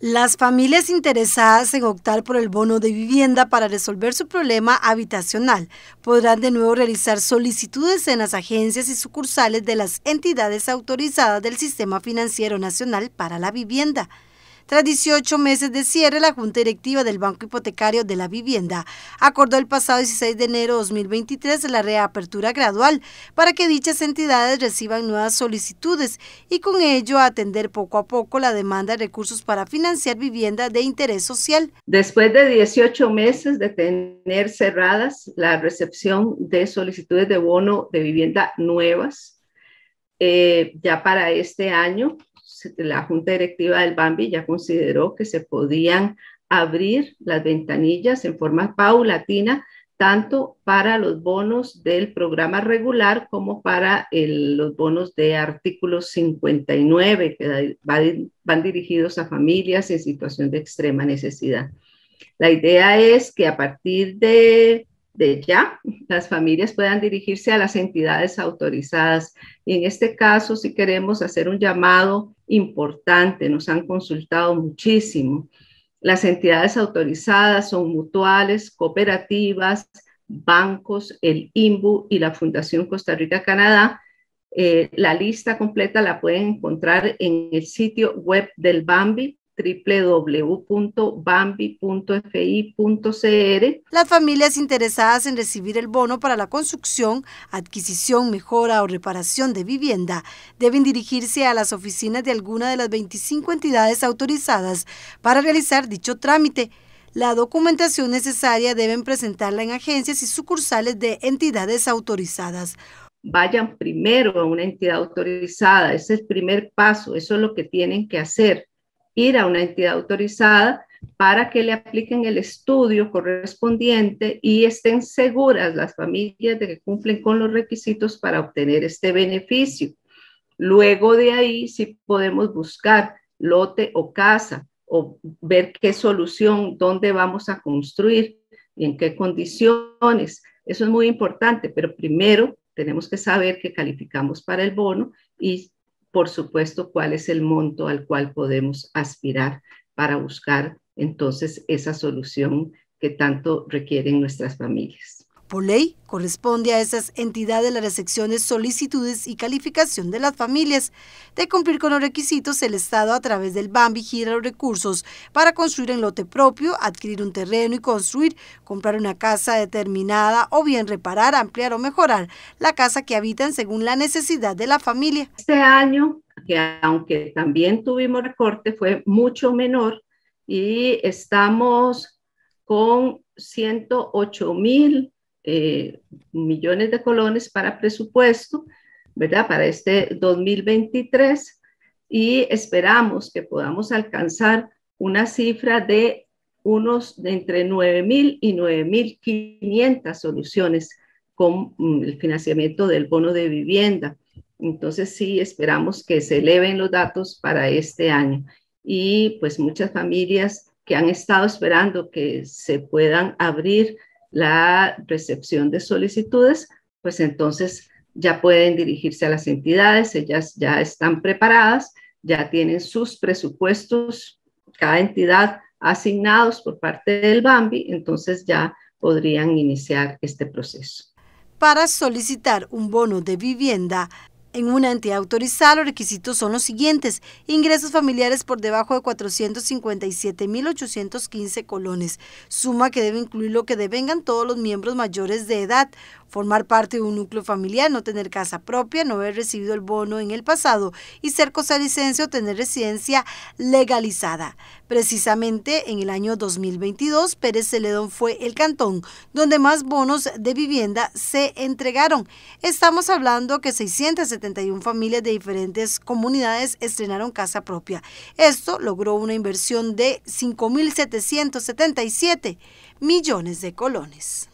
Las familias interesadas en optar por el bono de vivienda para resolver su problema habitacional podrán de nuevo realizar solicitudes en las agencias y sucursales de las entidades autorizadas del Sistema Financiero Nacional para la Vivienda. Tras 18 meses de cierre, la Junta Directiva del Banco Hipotecario de la Vivienda acordó el pasado 16 de enero de 2023 la reapertura gradual para que dichas entidades reciban nuevas solicitudes y con ello atender poco a poco la demanda de recursos para financiar vivienda de interés social. Después de 18 meses de tener cerradas la recepción de solicitudes de bono de vivienda nuevas, eh, ya para este año la Junta Directiva del Bambi ya consideró que se podían abrir las ventanillas en forma paulatina, tanto para los bonos del programa regular como para los bonos de artículo 59, que van, dirigidos a familias en situación de extrema necesidad. La idea es que a partir de de ya las familias puedan dirigirse a las entidades autorizadas. Y en este caso, si queremos hacer un llamado importante, nos han consultado muchísimo. Las entidades autorizadas son mutuales, cooperativas, bancos, el INBU y la Fundación Costa Rica-Canadá. Eh, la lista completa la pueden encontrar en el sitio web del BAMBI, www.bambi.fi.cr. Las familias interesadas en recibir el bono para la construcción, adquisición, mejora o reparación de vivienda deben dirigirse a las oficinas de alguna de las 25 entidades autorizadas para realizar dicho trámite. La documentación necesaria deben presentarla en agencias y sucursales de entidades autorizadas. Vayan primero a una entidad autorizada, ese es el primer paso, eso es lo que tienen que hacer ir a una entidad autorizada para que le apliquen el estudio correspondiente y estén seguras las familias de que cumplen con los requisitos para obtener este beneficio. Luego de ahí, si podemos buscar lote o casa o ver qué solución, dónde vamos a construir y en qué condiciones. Eso es muy importante, pero primero tenemos que saber que calificamos para el bono y por supuesto, cuál es el monto al cual podemos aspirar para buscar entonces esa solución que tanto requieren nuestras familias. Por ley, corresponde a esas entidades las recepciones solicitudes y calificación de las familias. De cumplir con los requisitos, el Estado a través del BAMBI, gira los recursos para construir en lote propio, adquirir un terreno y construir, comprar una casa determinada o bien reparar, ampliar o mejorar la casa que habitan según la necesidad de la familia. Este año, que aunque también tuvimos recorte, fue mucho menor y estamos con 108 mil eh, millones de colones para presupuesto, ¿verdad? Para este 2023 y esperamos que podamos alcanzar una cifra de unos de entre 9.000 y 9.500 soluciones con mm, el financiamiento del bono de vivienda. Entonces sí, esperamos que se eleven los datos para este año. Y pues muchas familias que han estado esperando que se puedan abrir la recepción de solicitudes, pues entonces ya pueden dirigirse a las entidades, ellas ya están preparadas, ya tienen sus presupuestos, cada entidad asignados por parte del BAMBI, entonces ya podrían iniciar este proceso. Para solicitar un bono de vivienda, en una entidad autorizada los requisitos son los siguientes. Ingresos familiares por debajo de 457.815 colones, suma que debe incluir lo que devengan todos los miembros mayores de edad, formar parte de un núcleo familiar, no tener casa propia, no haber recibido el bono en el pasado y ser licencia o tener residencia legalizada. Precisamente en el año 2022, Pérez Celedón fue el cantón donde más bonos de vivienda se entregaron. Estamos hablando que 670 71 familias de diferentes comunidades estrenaron casa propia. Esto logró una inversión de 5.777 millones de colones.